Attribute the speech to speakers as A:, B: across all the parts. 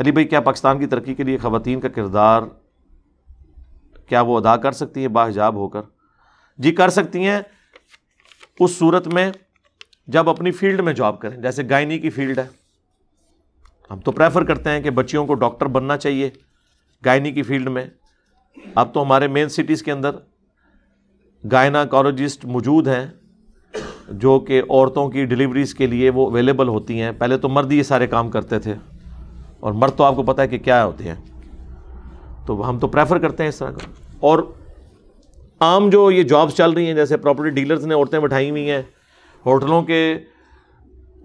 A: अली भाई क्या पाकिस्तान की तरक्की के लिए ख़वान का किरदार क्या वो अदा कर सकती हैं बाजाब होकर जी कर सकती हैं उस सूरत में जब अपनी फील्ड में जॉब करें जैसे गायनी की फील्ड है हम तो प्रेफर करते हैं कि बच्चियों को डॉक्टर बनना चाहिए गायनी की फील्ड में अब तो हमारे मेन सिटीज़ के अंदर गायनाकोलॉजिस्ट मौजूद हैं जो कि औरतों की डिलीवरीज़ के लिए वो अवेलेबल होती हैं पहले तो मर्द ये सारे काम करते थे और मर्द तो आपको पता है कि क्या होते हैं तो हम तो प्रेफर करते हैं इस तरह का और आम जो ये जॉब्स चल रही हैं जैसे प्रॉपर्टी डीलर्स ने औरतें बैठाई हुई हैं होटलों के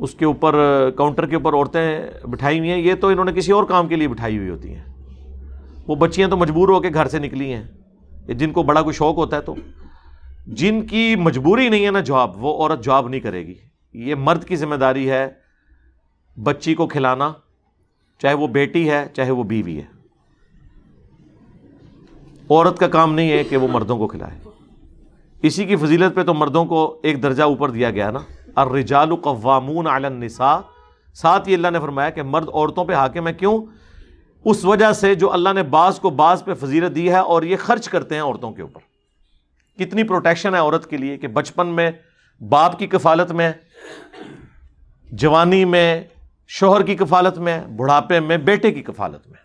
A: उसके ऊपर काउंटर के ऊपर औरतें बिठाई हुई हैं ये तो इन्होंने किसी और काम के लिए बिठाई हुई होती हैं वो बच्चियाँ तो मजबूर होकर घर से निकली हैं जिनको बड़ा कोई शौक होता है तो जिनकी मजबूरी नहीं है ना जॉब वो औरत जॉब नहीं करेगी ये मर्द की जिम्मेदारी है बच्ची को खिलाना चाहे वो बेटी है चाहे वो बीवी है औरत का काम नहीं है कि वो मर्दों को खिलाए इसी की फजीलत पे तो मर्दों को एक दर्जा ऊपर दिया गया ना और रिजाल कवामून आलनसा साथ ही अल्लाह ने फरमाया कि मर्द औरतों पे हाकिम है क्यों उस वजह से जो अल्लाह ने बाज को बास पे फजीलत दी है और ये खर्च करते हैं औरतों के ऊपर कितनी प्रोटेक्शन है औरत के लिए कि बचपन में बाप की कफालत में जवानी में शोहर की कफालत में बुढ़ापे में बेटे की कफालत में